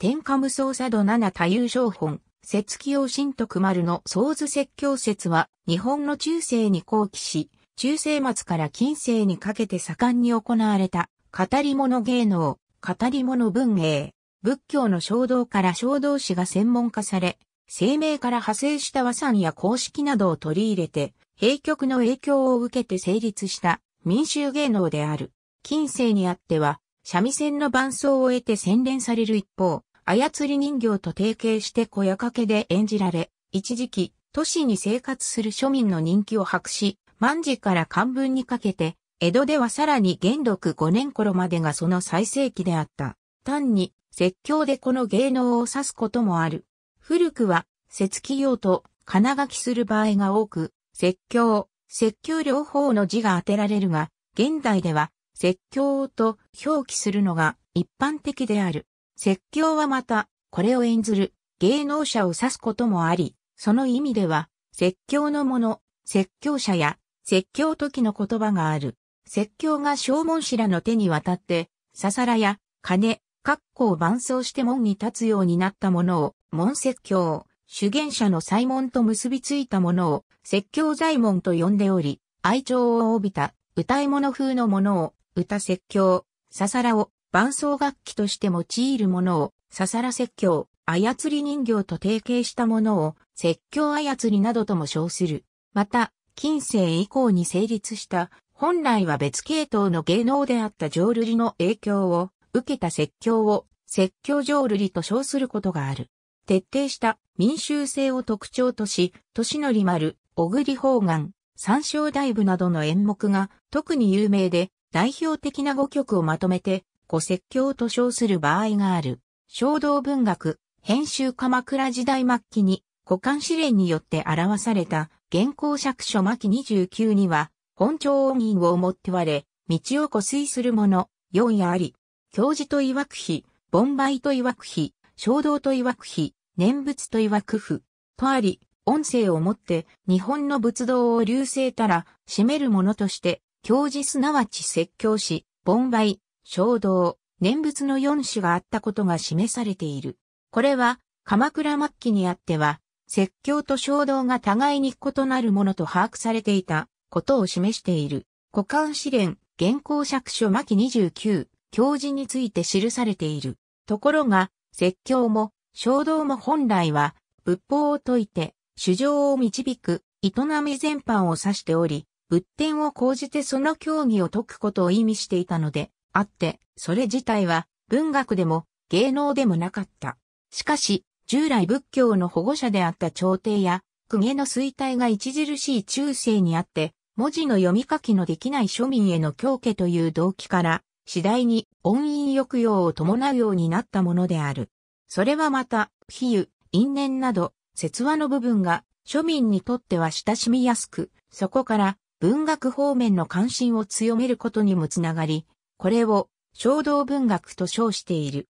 天下無双佐渡七多優商本、節起用新徳丸の創図説教説は、日本の中世に後期し、中世末から近世にかけて盛んに行われた、語り物芸能、語り物文芸、仏教の衝動から衝動史が専門化され、生命から派生した和算や公式などを取り入れて、閉局の影響を受けて成立した民衆芸能である。近世にあっては、三味線の伴奏を得て洗練される一方、操り人形と提携して小屋掛けで演じられ、一時期、都市に生活する庶民の人気を博し、万事から漢文にかけて、江戸ではさらに元禄5年頃までがその最盛期であった。単に、説教でこの芸能を指すこともある。古くは、説起用と、金書きする場合が多く、説教、説教両方の字が当てられるが、現代では、説教と表記するのが一般的である。説教はまた、これを演ずる芸能者を指すこともあり、その意味では、説教のもの、説教者や、説教時の言葉がある。説教が証文師らの手に渡って、ささらや、金、格好を伴奏して門に立つようになったものを、門説教、主言者の祭門と結びついたものを、説教財門と呼んでおり、愛情を帯びた、歌い物風のものを、歌説教、ささらを、伴奏楽器として用いるものを、ささら説教、操り人形と提携したものを、説教操りなどとも称する。また、近世以降に成立した、本来は別系統の芸能であった浄瑠璃の影響を受けた説教を説教浄瑠璃と称することがある。徹底した民衆性を特徴とし、年のり丸、小栗方眼、三章大部などの演目が特に有名で、代表的な5曲をまとめて古説教と称する場合がある。衝動文学、編集鎌倉時代末期に、古漢試練によって表された、現行釈書末期29には、本庁音韻をもって割れ、道を湖水する者、4やあり、教授と曰く日、盆梅と曰く日、衝動と曰く日、念仏と曰く府、とあり、音声をもって日本の仏道を流星たら、占める者として、教授すなわち説教し、盆梅、衝動、念仏の四種があったことが示されている。これは、鎌倉末期にあっては、説教と衝動が互いに異なるものと把握されていたことを示している。古漢試練、現行釈書末期29、教示について記されている。ところが、説教も、衝動も本来は、仏法を説いて、主情を導く、営み全般を指しており、仏典を講じてその教義を説くことを意味していたので、あって、それ自体は文学でも芸能でもなかった。しかし、従来仏教の保護者であった朝廷や、公家の衰退が著しい中世にあって、文字の読み書きのできない庶民への狂気という動機から、次第に音韻抑揚を伴うようになったものである。それはまた、比喩、因縁など、説話の部分が庶民にとっては親しみやすく、そこから文学方面の関心を強めることにもつながり、これを衝動文学と称している。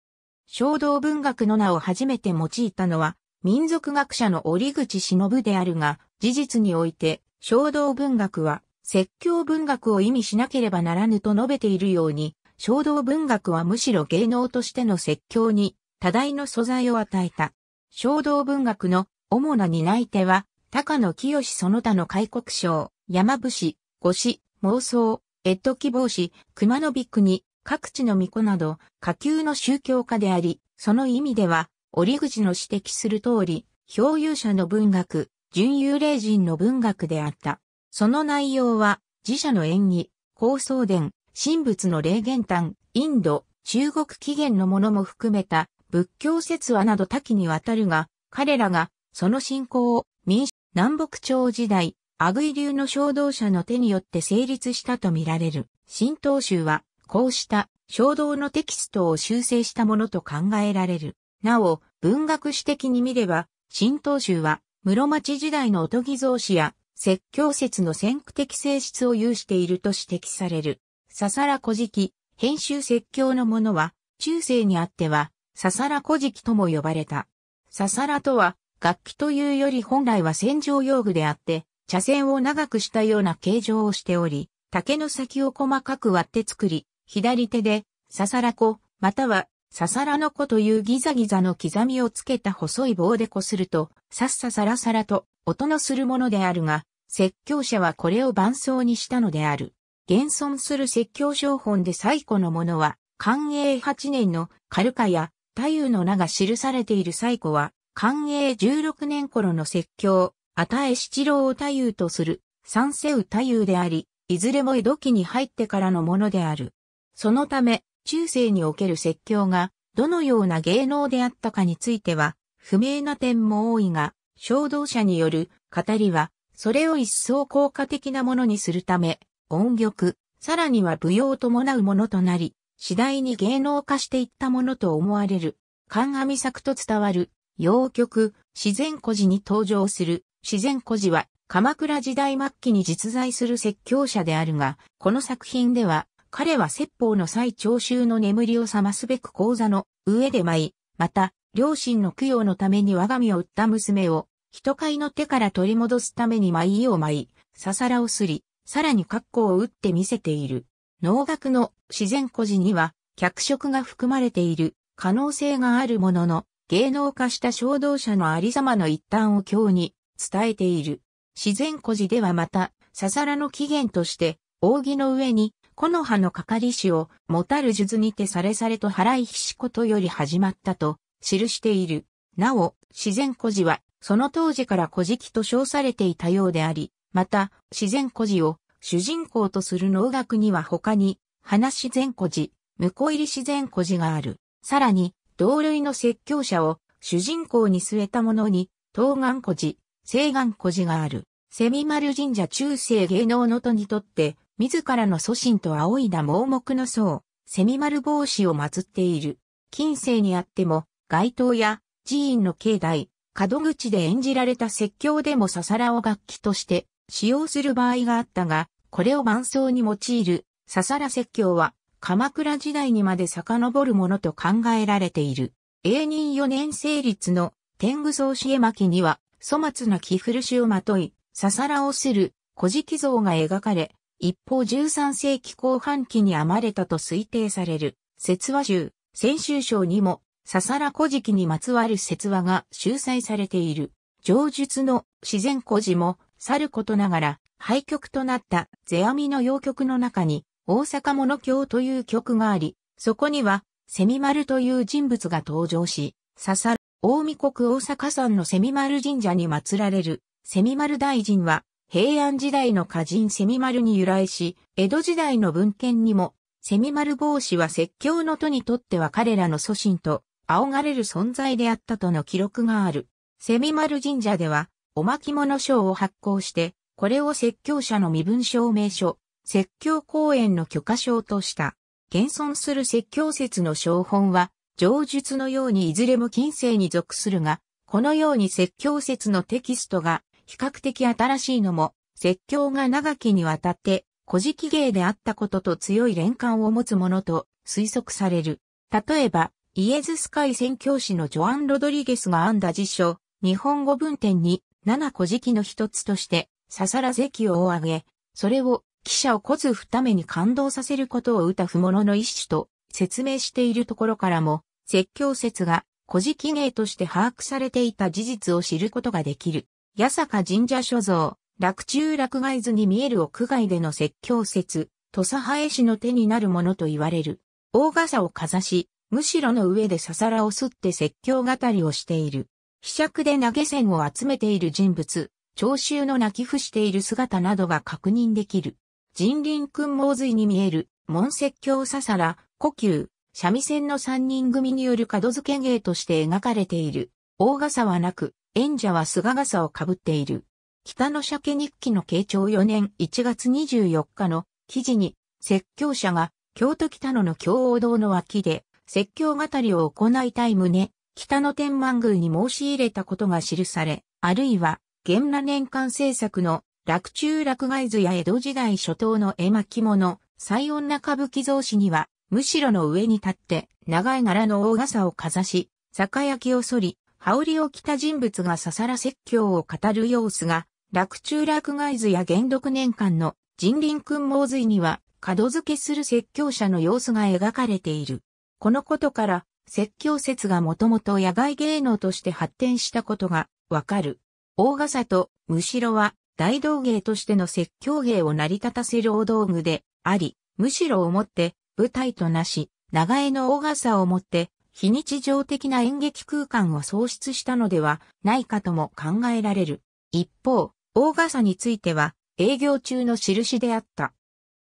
衝動文学の名を初めて用いたのは、民族学者の折口忍であるが、事実において、衝動文学は、説教文学を意味しなければならぬと述べているように、衝動文学はむしろ芸能としての説教に、多大の素材を与えた。衝動文学の主な担い手は、高野清その他の開国省、山伏、五子、妄想、エッド希望し、熊野ビックに各地の巫女など、下級の宗教家であり、その意味では、折口の指摘する通り、漂流者の文学、準幽霊人の文学であった。その内容は、自社の演技、高僧伝、神仏の霊言譚、インド、中国起源のものも含めた仏教説話など多岐にわたるが、彼らがその信仰を民南北朝時代、アグイ流の衝動者の手によって成立したとみられる、新東集は、こうした衝動のテキストを修正したものと考えられる。なお、文学史的に見れば、新東集は、室町時代のおとぎ造詞や、説教説の先駆的性質を有していると指摘される。ささら古事記、編集説教のものは、中世にあっては、ささら古事記とも呼ばれた。ささらとは、楽器というより本来は戦場用具であって、茶筅を長くしたような形状をしており、竹の先を細かく割って作り、左手で、ささらこ、または、ささらのこというギザギザの刻みをつけた細い棒でこすると、さっささらさらと音のするものであるが、説教者はこれを伴奏にしたのである。現存する説教商本で最古のものは、寛永8年のカルカや太夫の名が記されている最古は、寛永16年頃の説教、与え七郎を太夫とする、三世右太夫であり、いずれも江戸期に入ってからのものである。そのため、中世における説教が、どのような芸能であったかについては、不明な点も多いが、衝動者による語りは、それを一層効果的なものにするため、音曲、さらには舞踊を伴うものとなり、次第に芸能化していったものと思われる。鑑阿弥作と伝わる、洋曲、自然古事に登場する、自然故事は鎌倉時代末期に実在する説教者であるが、この作品では彼は説法の最聴衆の眠りを覚ますべく講座の上で舞い、また、両親の供養のために我が身を売った娘を、人買いの手から取り戻すために舞を舞い、ささらをすり、さらに格好を打って見せている。能楽の自然故事には、脚色が含まれている可能性があるものの、芸能化した衝動者のありざまの一端を今日に、伝えている。自然古児ではまた、ささらの起源として、扇の上に、木の葉のかかりしを、もたる術にてされされと払いひしことより始まったと、記している。なお、自然古児は、その当時から古事記と称されていたようであり、また、自然古児を主人公とする能楽には他に、花自然古寺、婿入り自然古児がある。さらに、同類の説教者を主人公に据えたものに、東岸古児。西岸古寺がある。セミ丸神社中世芸能のとにとって、自らの祖神と仰いだ盲目の僧、セミ丸帽子を祀っている。近世にあっても、街頭や寺院の境内、角口で演じられた説教でもささらを楽器として使用する場合があったが、これを伴奏に用いるささら説教は鎌倉時代にまで遡るものと考えられている。永仁4年成立の天狗宗絵巻には粗末な着古しをまとい、ささらをする、古事記像が描かれ、一方13世紀後半期に編まれたと推定される、説話集、先週章にも、ささら古事記にまつわる説話が収載されている。上述の自然古事も、さることながら、廃曲となった世阿弥の洋曲の中に、大阪物教という曲があり、そこには、セミマルという人物が登場し、ささ大見国大阪山のセミマル神社に祀られる、セミマル大臣は、平安時代の歌人セミマルに由来し、江戸時代の文献にも、セミマル帽子は説教の都にとっては彼らの祖神と、仰がれる存在であったとの記録がある。セミマル神社では、お巻物賞を発行して、これを説教者の身分証明書、説教講演の許可証とした。現存する説教説の小本は、上述のようにいずれも近世に属するが、このように説教説のテキストが比較的新しいのも、説教が長きにわたって古事記芸であったことと強い連関を持つものと推測される。例えば、イエズス会宣教師のジョアン・ロドリゲスが編んだ辞書、日本語文典に、七古事記の一つとして、ささら席を上げ、それを、記者をこずた目に感動させることを歌ものの一種と説明しているところからも、説教説が古事記芸として把握されていた事実を知ることができる。八坂神社所蔵、落中落外図に見える屋外での説教説、土佐生氏の手になるものと言われる。大傘をかざし、むしろの上でささらをすって説教語りをしている。被釈で投げ銭を集めている人物、聴衆の泣き伏している姿などが確認できる。人林君猛髄に見える、門説教ささら、呼吸、三味線の三人組による角付け芸として描かれている。大傘はなく、演者は菅傘をかぶっている。北の鮭日記の慶長4年1月24日の記事に、説教者が京都北野の京王堂の脇で説教語りを行いたい旨、北野天満宮に申し入れたことが記され、あるいは、元羅年間制作の落中落外図や江戸時代初頭の絵巻物、西女歌舞伎造詞には、むしろの上に立って、長い柄の大傘をかざし、酒焼きを反り、羽織を着た人物がささら説教を語る様子が、楽中落外図や元禄年間の人林君盲髄には、角付けする説教者の様子が描かれている。このことから、説教説がもともと野外芸能として発展したことがわかる。大傘とむしろは大道芸としての説教芸を成り立たせる大道具であり、むしろをもって舞台となし、長江の大傘をもって、非日常的な演劇空間を創出したのではないかとも考えられる。一方、大傘については、営業中の印であった。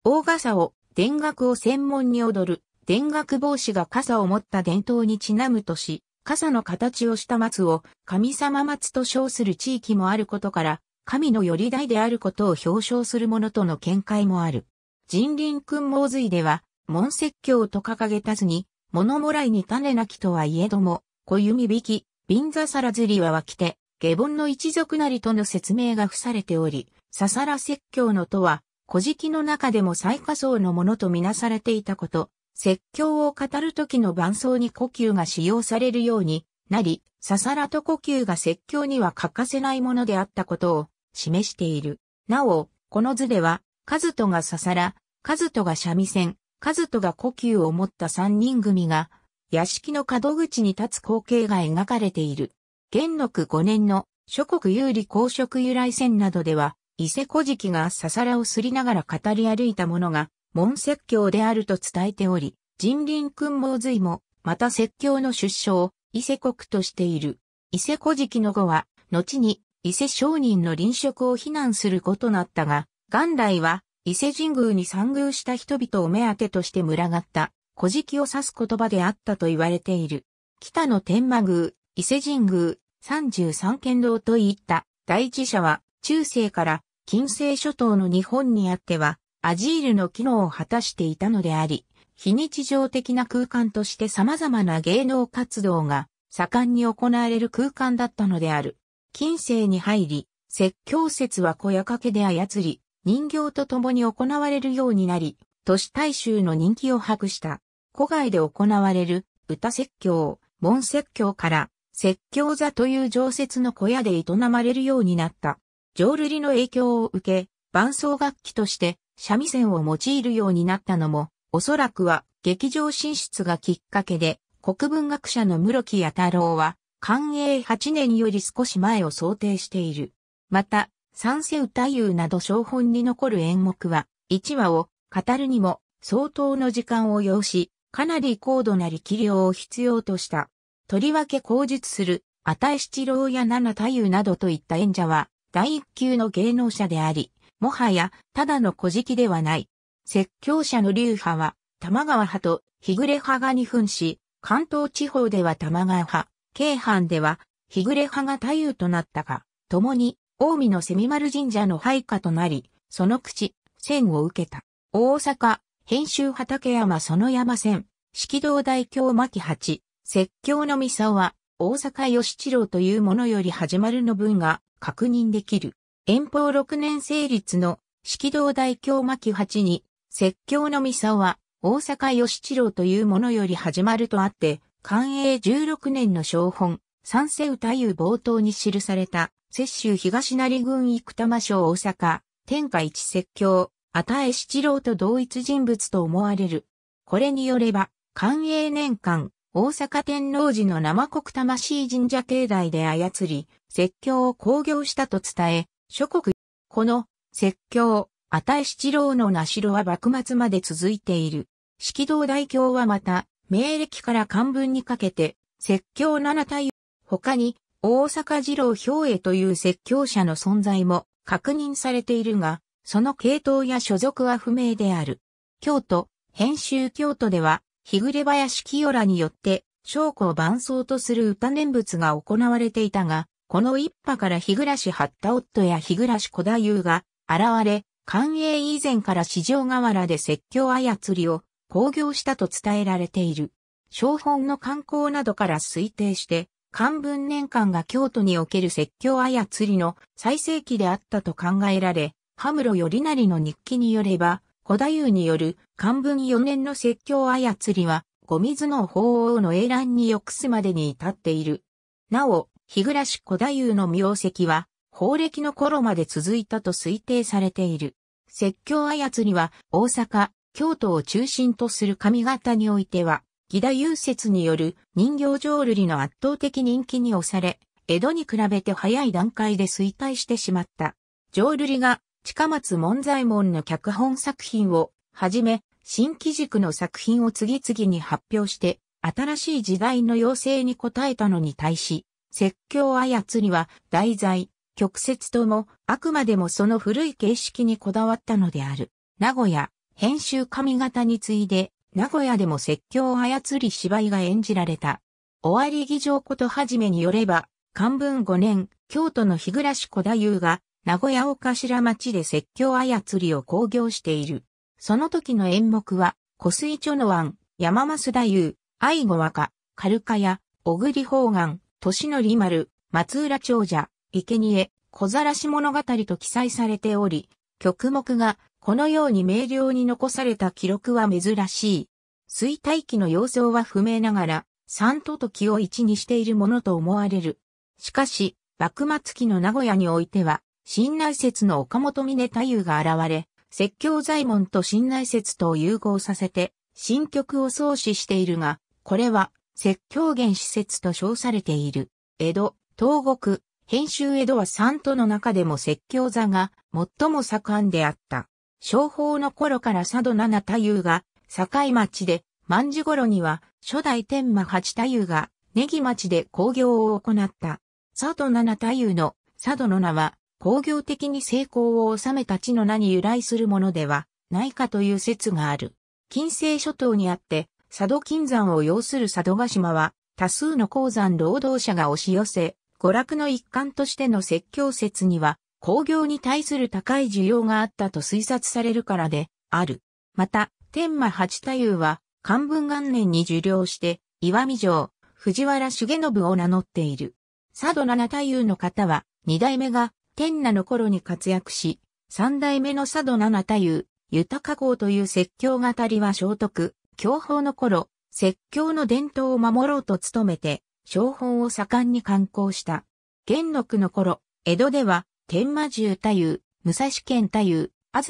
大傘を、田楽を専門に踊る、田楽帽子が傘を持った伝統にちなむとし、傘の形をした松を神様松と称する地域もあることから、神のより台であることを表彰するものとの見解もある。人林君毛髄では、門説教と掲げたずに、物もらいに種なきとはいえども、小弓引き、瓶座皿らずりは湧きて、下本の一族なりとの説明が付されており、ささら説教のとは、古事記の中でも最下層のものとみなされていたこと、説教を語る時の伴奏に呼吸が使用されるようになり、ささらと呼吸が説教には欠かせないものであったことを示している。なお、この図では、カズトがささら、カズトが三味線、カズトが故宮を持った三人組が、屋敷の角口に立つ光景が描かれている。元禄五年の諸国有利公職由来戦などでは、伊勢古事記がささらをすりながら語り歩いたものが、門説教であると伝えており、人林君毛随も、また説教の出所を伊勢国としている。伊勢古事記の後は、後に伊勢商人の臨職を非難することなったが、元来は伊勢神宮に参宮した人々を目当てとして群がった、古事記を指す言葉であったと言われている。北の天満宮、伊勢神宮、三十三県道といった第一者は、中世から近世諸島の日本にあっては、アジールの機能を果たしていたのであり、非日常的な空間として様々な芸能活動が盛んに行われる空間だったのである。近世に入り、説教説は小屋掛けで操り、人形と共に行われるようになり、都市大衆の人気を博した。古外で行われる歌説教、門説教から説教座という常設の小屋で営まれるようになった。浄瑠璃の影響を受け、伴奏楽器として三味線を用いるようになったのも、おそらくは劇場進出がきっかけで、国文学者の室木弥太郎は、寛永8年より少し前を想定している。また、三世歌遊など小本に残る演目は、一話を語るにも相当の時間を要し、かなり高度な力量を必要とした。とりわけ口述する、与七郎や七太夫などといった演者は、第一級の芸能者であり、もはや、ただの古事記ではない。説教者の流派は、玉川派と日暮れ派が二分し、関東地方では玉川派、京阪では日暮れ派が太夫となったが、共に近江の蝉丸神社の配下となり、その口、戦を受けた。大阪、編集畠山その山線、式道大京牧八、説教の三沢、大阪義一郎というものより始まるの文が確認できる。遠方6年成立の式道大京牧八に、説教の三沢、大阪義一郎というものより始まるとあって、寛永16年の小本、三世歌湯冒頭に記された、摂州東成郡生玉省大阪、天下一説教、与え七郎と同一人物と思われる。これによれば、寛永年間、大阪天皇寺の生国魂神社境内で操り、説教を興行したと伝え、諸国、この、説教、与え七郎の名城は幕末まで続いている。式道大教はまた、明暦から漢文にかけて、説教七夫。他に、大阪二郎兵衛という説教者の存在も確認されているが、その系統や所属は不明である。京都、編集京都では、日暮林清らによって、将校伴奏とする歌念仏が行われていたが、この一派から日暮し八田夫や日暮し小田優が現れ、官営以前から市場河原で説教操りを興行したと伝えられている。商本の観光などから推定して、漢文年間が京都における説教操りの最盛期であったと考えられ、羽室頼成の日記によれば、古代夫による漢文4年の説教操りは、ご水の法王の英乱に抑すまでに至っている。なお、日暮古代夫の名跡は、法暦の頃まで続いたと推定されている。説教操りは、大阪、京都を中心とする上方においては、義田優説による人形浄瑠璃の圧倒的人気に押され、江戸に比べて早い段階で衰退してしまった。浄瑠璃が近松門左衛門の脚本作品をはじめ、新機軸の作品を次々に発表して、新しい時代の要請に応えたのに対し、説教操りは題材、曲折とも、あくまでもその古い形式にこだわったのである。名古屋、編集上方に次いで、名古屋でも説教を操り芝居が演じられた。終わり儀場ことはじめによれば、漢文5年、京都の日暮小太夫が、名古屋を頭町で説教操りを興行している。その時の演目は、小水町の湾、山増太夫、愛護若、カルカヤ、小栗方眼、年のり丸、松浦長者、生贄、小ざらし物語と記載されており、曲目がこのように明瞭に残された記録は珍しい。衰退期の様相は不明ながら、三都と気を一にしているものと思われる。しかし、幕末期の名古屋においては、新内説の岡本峰太夫が現れ、説教財門と新内説とを融合させて、新曲を創始しているが、これは、説教原施設と称されている。江戸、東国、編集江戸は三都の中でも説教座が最も盛んであった。商法の頃から佐渡七太夫が、境町で、万事頃には、初代天馬八太夫が、ネギ町で工業を行った。佐渡七太夫の佐渡の名は、工業的に成功を収めた地の名に由来するものではないかという説がある。近世諸島にあって、佐渡金山を要する佐渡島は、多数の鉱山労働者が押し寄せ、娯楽の一環としての説教説には、工業に対する高い需要があったと推察されるからで、ある。また、天馬八太夫は、漢文元年に受領して、岩見城、藤原重信を名乗っている。佐渡七太夫の方は、二代目が天那の頃に活躍し、三代目の佐渡七太夫、豊公という説教語りは聖徳、教法の頃、説教の伝統を守ろうと努めて、商法を盛んに刊行した。元禄の頃、江戸では天魔獣太夫、武蔵県太夫、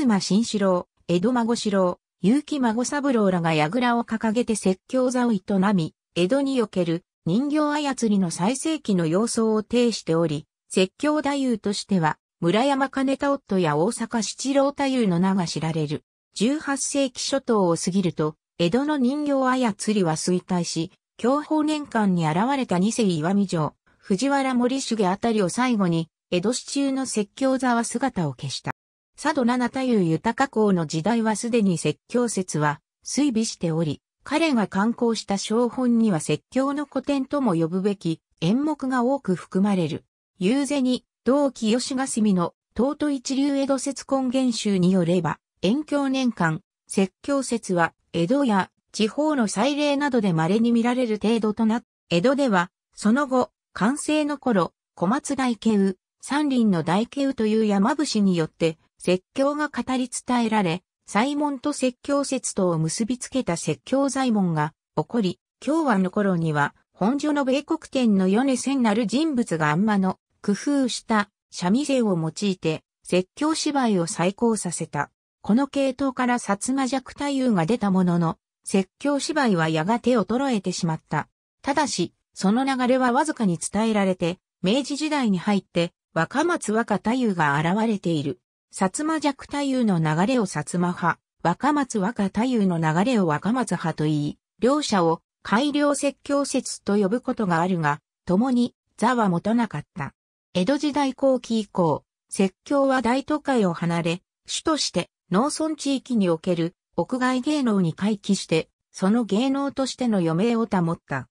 東新四郎、江戸孫四郎、結城孫三郎らが櫓を掲げて説教座を営み、江戸における人形操りの最盛期の様相を呈しており、説教太夫としては、村山金太夫や大阪七郎太夫の名が知られる。18世紀初頭を過ぎると、江戸の人形操りは衰退し、享保年間に現れた二世岩見城、藤原森重あたりを最後に、江戸市中の説教座は姿を消した。佐渡七太夫豊公の時代はすでに説教説は推微しており、彼が刊行した小本には説教の古典とも呼ぶべき演目が多く含まれる。夕銭に、同期吉ヶ隅の、東都一流江戸説根源集によれば、遠教年間、説教説は、江戸や地方の祭礼などで稀に見られる程度とな、江戸では、その後、完成の頃、小松大慶山林の大慶という山伏によって説教が語り伝えられ、祭門と説教説とを結びつけた説教財門が起こり、京和の頃には、本所の米国天の米千なる人物があんまの工夫した三味線を用いて説教芝居を再興させた。この系統から薩摩弱太夫が出たものの、説教芝居はやがて衰えてしまった。ただし、その流れはわずかに伝えられて、明治時代に入って若松若太夫が現れている。薩摩弱太夫の流れを薩摩派、若松若太夫の流れを若松派と言い、両者を改良説教説と呼ぶことがあるが、共に座は持たなかった。江戸時代後期以降、説教は大都会を離れ、主として農村地域における屋外芸能に回帰して、その芸能としての余命を保った。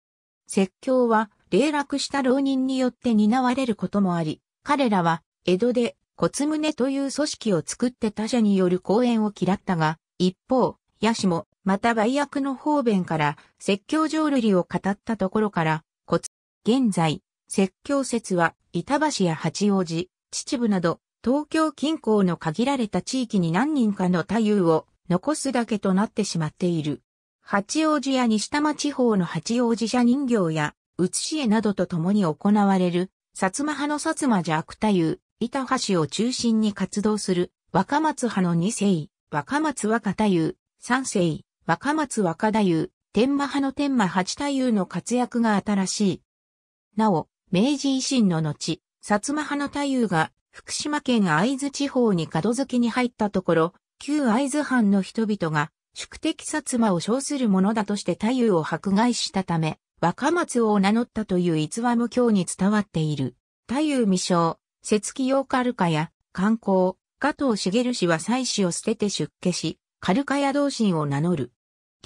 説教は、霊落した浪人によって担われることもあり、彼らは、江戸で、骨胸という組織を作って他者による講演を嫌ったが、一方、ヤシも、また売約の方便から、説教浄瑠璃を語ったところから、骨、現在、説教説は、板橋や八王子、秩父など、東京近郊の限られた地域に何人かの太夫を残すだけとなってしまっている。八王子や西多摩地方の八王子社人形や、写し絵などと共に行われる薩摩派の薩摩悪太夫、板橋を中心に活動する若松派の二世、若松若太夫、三世、若松若太夫、天馬派の天馬八太夫の活躍が新しい。なお、明治維新の後、薩摩派の太夫が福島県会津地方に門付けに入ったところ、旧会津藩の人々が宿敵薩摩を称するものだとして太夫を迫害したため、若松を名乗ったという逸話も今日に伝わっている。太夫未生、節気用カルカや、観光、加藤茂氏は妻子を捨てて出家し、カルカや同心を名乗る。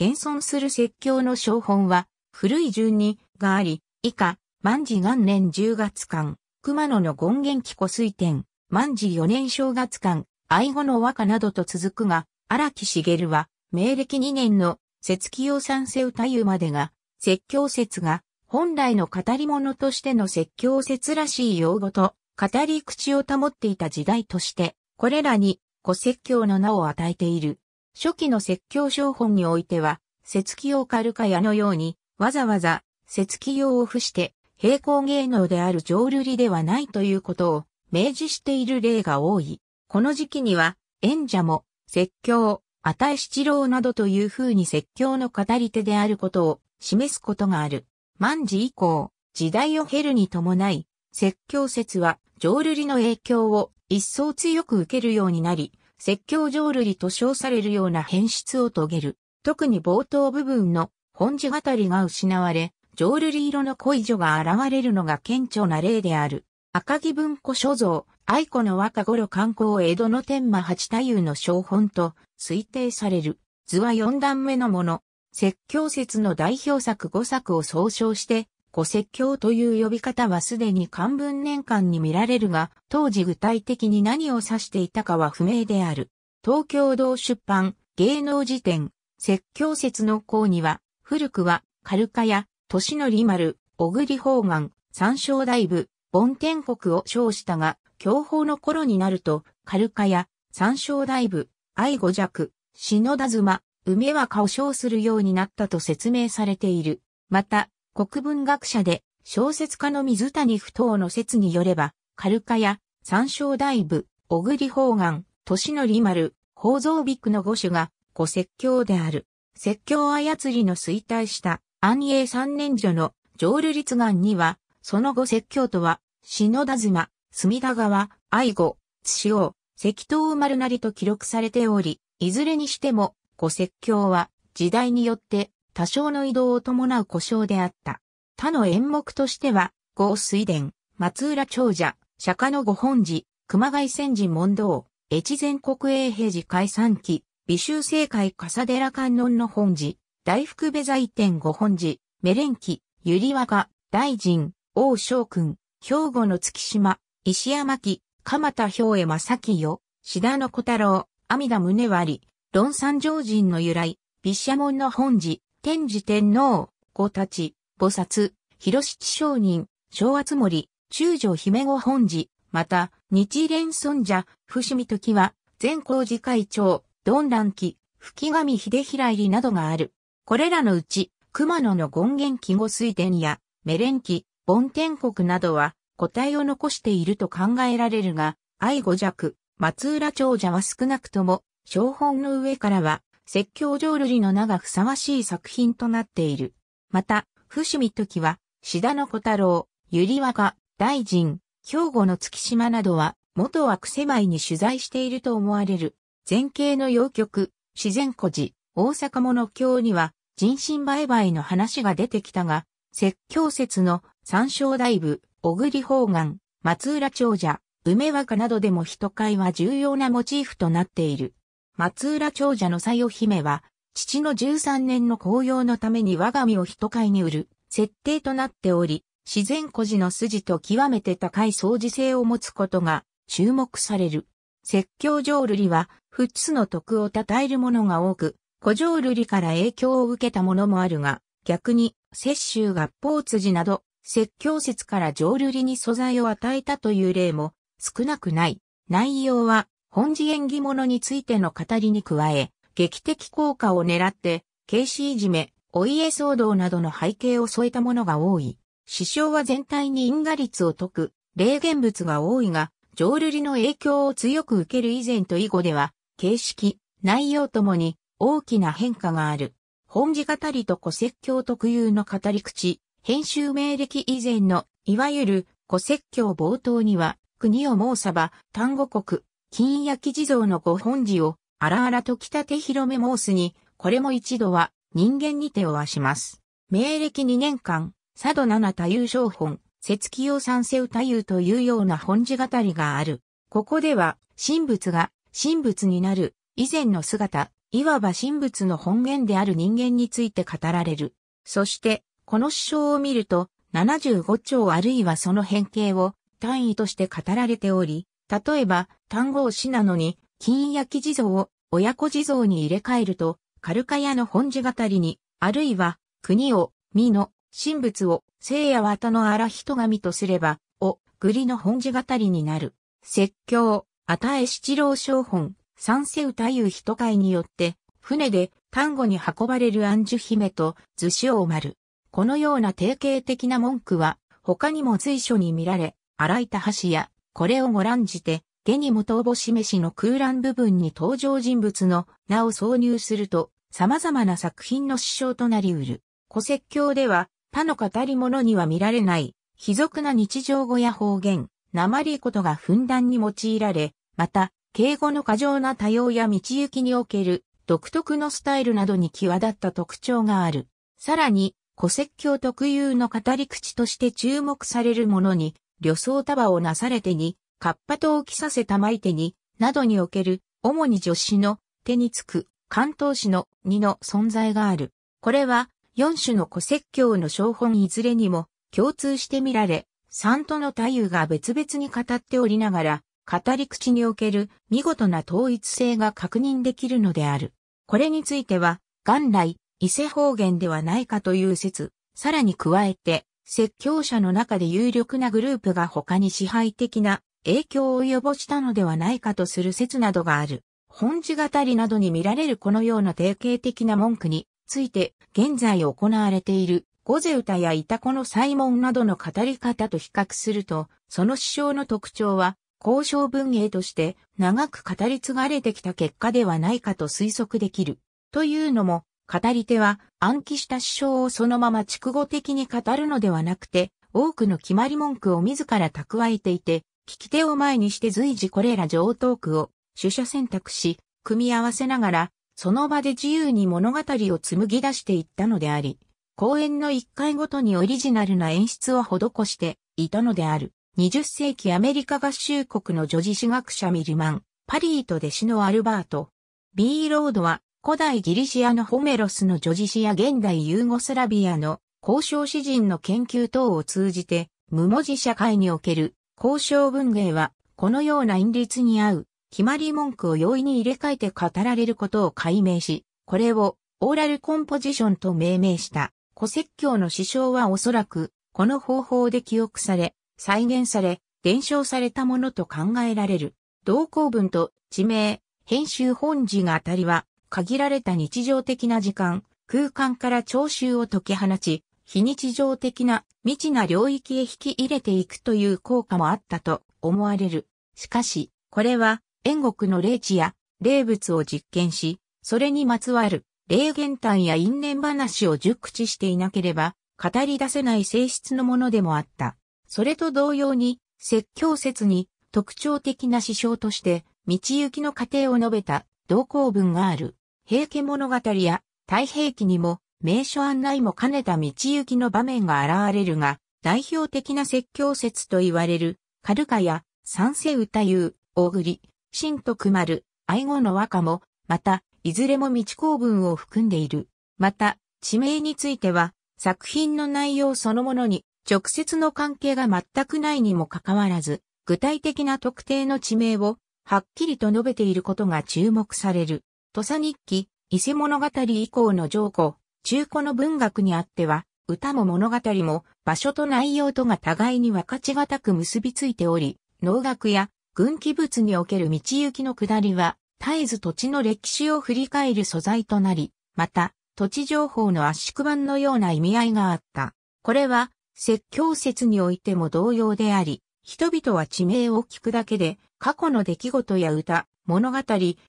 現存する説教の標本は、古い順に、があり、以下、万事元年10月間、熊野の権現紀古水天、万事4年正月間、愛語の和歌などと続くが、荒木茂は、明暦2年の、節気用三世歌湯までが、説教説が、本来の語り物としての説教説らしい用語と、語り口を保っていた時代として、これらに古説教の名を与えている。初期の説教商本においては、説記用カルカヤのように、わざわざ、説記用を付して、平行芸能である浄瑠璃ではないということを、明示している例が多い。この時期には、演者も、説教、たえ七郎などという風に説教の語り手であることを、示すことがある。万事以降、時代を経るに伴い、説教説は浄瑠璃の影響を一層強く受けるようになり、説教浄瑠璃と称されるような変質を遂げる。特に冒頭部分の本字語りが失われ、浄瑠璃色の恋女が現れるのが顕著な例である。赤木文庫所蔵、愛子の若頃観光江戸の天馬八太夫の小本と推定される。図は四段目のもの。説教説の代表作5作を総称して、五説教という呼び方はすでに漢文年間に見られるが、当時具体的に何を指していたかは不明である。東京道出版、芸能辞典、説教説の項には、古くは、カルカや、年のり丸、小栗方眼、三章大部、梵天国を称したが、享保の頃になると、カルカや、三章大部、愛五弱、篠田妻、梅は歌を称するようになったと説明されている。また、国文学者で小説家の水谷不当の説によれば、カルカや山椒大部、小栗方眼、年のり丸、宝蔵ビックの五種が五説教である。説教操りの衰退した安永三年女の浄瑠立眼には、その後説教とは、篠田妻、隅田川、愛護、津塩、関東丸なりと記録されており、いずれにしても、ご説教は時代によって多少の移動を伴う故障であった。他の演目としては、合水伝、松浦長者、釈迦のご本寺、熊谷仙寺門道、越前国営平寺解散期、美州政界笠寺観音の本寺、大福部財天ご本寺、メレンキ、ゆりわが、大臣、王将君、兵庫の月島、石山木、鎌田兵衛正清、志田の小太郎、阿弥陀宗割、論三条人の由来、毘沙門の本寺、天智天皇、御たち、菩薩、広七商人、昭厚森、中女姫御本寺、また、日蓮尊者、伏見時は、善光寺会長、ドン記、吹上秀平入りなどがある。これらのうち、熊野の権現記後水田や、メレン記、梵天国などは、個体を残していると考えられるが、愛五弱、松浦長者は少なくとも、小本の上からは、説教浄瑠璃の名がふさわしい作品となっている。また、伏見時は、志田の小太郎、百合若、大臣、兵庫の月島などは、元は癖前に取材していると思われる。前景の洋曲、自然古寺、大阪物教には、人身売買の話が出てきたが、説教説の三章大部、小栗方眼、松浦長者、梅若などでも人会は重要なモチーフとなっている。松浦長者の西尾姫は、父の13年の紅葉のために我が身を人買いに売る、設定となっており、自然孤児の筋と極めて高い相似性を持つことが注目される。説教浄瑠璃は、仏つの徳を称えるものが多く、古浄瑠璃から影響を受けたものもあるが、逆に、雪舟合法辻など、説教説から浄瑠璃に素材を与えたという例も少なくない。内容は本次縁起物についての語りに加え、劇的効果を狙って、形視いじめ、お家騒動などの背景を添えたものが多い。師匠は全体に因果率を解く、霊言物が多いが、浄瑠璃の影響を強く受ける以前と以後では、形式、内容ともに大きな変化がある。本次語りと古説教特有の語り口、編集明暦以前の、いわゆる古説教冒頭には、国を申さば、単語国、金焼地蔵のご本寺を、荒々と北手広め申すに、これも一度は、人間に手を足します。明暦2年間、佐渡七太夫商本、節気用三世太夫というような本寺語りがある。ここでは、神仏が、神仏になる、以前の姿、いわば神仏の本源である人間について語られる。そして、この詩章を見ると、75兆あるいはその変形を単位として語られており、例えば、単語を死なのに、金焼き地蔵を親子地蔵に入れ替えると、カルカヤの本地語りに、あるいは、国を、身の、神仏を、聖や綿の荒人神とすれば、を、栗の本地語りになる。説教、与え七郎商本、三世歌いう人会によって、船で単語に運ばれる安寿姫と図書を丸。このような定型的な文句は、他にも随所に見られ、荒いた橋やこれをご覧じて、下にもしめ飯の空欄部分に登場人物の名を挿入すると、様々な作品の師匠となりうる。古説教では、他の語り物には見られない、非俗な日常語や方言、鉛ことがふんだんに用いられ、また、敬語の過剰な多様や道行きにおける独特のスタイルなどに際立った特徴がある。さらに、古説教特有の語り口として注目されるものに旅装束をなされてに、カッパとを着させたまい手に、などにおける、主に助詞の手につく、関東詞の2の存在がある。これは、4種の古説教の小本いずれにも共通して見られ、三との太夫が別々に語っておりながら、語り口における見事な統一性が確認できるのである。これについては、元来、伊勢方言ではないかという説、さらに加えて、説教者の中で有力なグループが他に支配的な影響を及ぼしたのではないかとする説などがある。本地語りなどに見られるこのような定型的な文句について、現在行われているゴゼ歌やイタコのサイモンなどの語り方と比較すると、その師匠の特徴は、交渉文芸として長く語り継がれてきた結果ではないかと推測できる。というのも、語り手は暗記した主章をそのまま畜語的に語るのではなくて、多くの決まり文句を自ら蓄えていて、聞き手を前にして随時これら上等句を主者選択し、組み合わせながら、その場で自由に物語を紡ぎ出していったのであり、公演の一回ごとにオリジナルな演出を施していたのである。20世紀アメリカ合衆国の女児史学者ミルマン、パリーと弟子のアルバート。B ロードは古代ギリシアのホメロスの叙事詩や現代ユーゴスラビアの交渉詩人の研究等を通じて、無文字社会における交渉文芸は、このような韻律に合う、決まり文句を容易に入れ替えて語られることを解明し、これをオーラルコンポジションと命名した。古説教の師匠はおそらく、この方法で記憶され、再現され、伝承されたものと考えられる。同行文と地名、編集本字があたりは、限られた日常的な時間、空間から聴衆を解き放ち、非日常的な未知な領域へ引き入れていくという効果もあったと思われる。しかし、これは、縁国の霊地や霊物を実験し、それにまつわる霊言譚や因縁話を熟知していなければ、語り出せない性質のものでもあった。それと同様に、説教説に特徴的な詩章として、道行きの過程を述べた同行文がある。平家物語や太平記にも名所案内も兼ねた道行きの場面が現れるが、代表的な説教説と言われる、カルカや、三世歌遊、大栗、新徳丸、愛語の和歌も、また、いずれも道公文を含んでいる。また、地名については、作品の内容そのものに直接の関係が全くないにもかかわらず、具体的な特定の地名をはっきりと述べていることが注目される。土佐日記、伊勢物語以降の上古、中古の文学にあっては、歌も物語も場所と内容とが互いに分かちがたく結びついており、農学や軍記物における道行きの下りは、絶えず土地の歴史を振り返る素材となり、また、土地情報の圧縮版のような意味合いがあった。これは、説教説においても同様であり、人々は地名を聞くだけで、過去の出来事や歌、物語、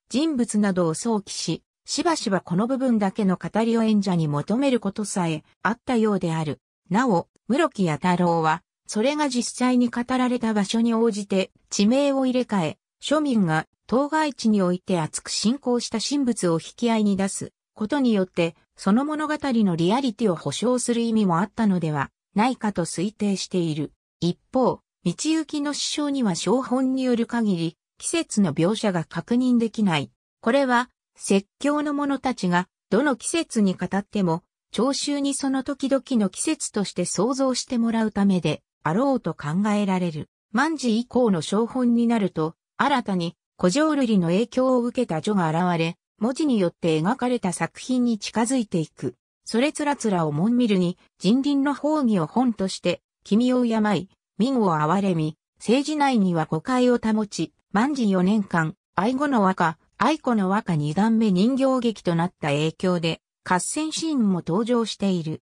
人物などを想起し、しばしばこの部分だけの語りを演者に求めることさえあったようである。なお、室木弥太郎は、それが実際に語られた場所に応じて地名を入れ替え、庶民が当該地において厚く信仰した神仏を引き合いに出すことによって、その物語のリアリティを保証する意味もあったのではないかと推定している。一方、道行きの師匠には小本による限り、季節の描写が確認できない。これは、説教の者たちが、どの季節に語っても、聴衆にその時々の季節として想像してもらうためで、あろうと考えられる。万事以降の小本になると、新たに、古城瑠璃の影響を受けた女が現れ、文字によって描かれた作品に近づいていく。それつらつらをもんみるに、人倫の法義を本として、君を敬い、民を憐れみ、政治内には誤解を保ち、万事4年間、愛語の和歌、愛子の和歌二段目人形劇となった影響で、合戦シーンも登場している。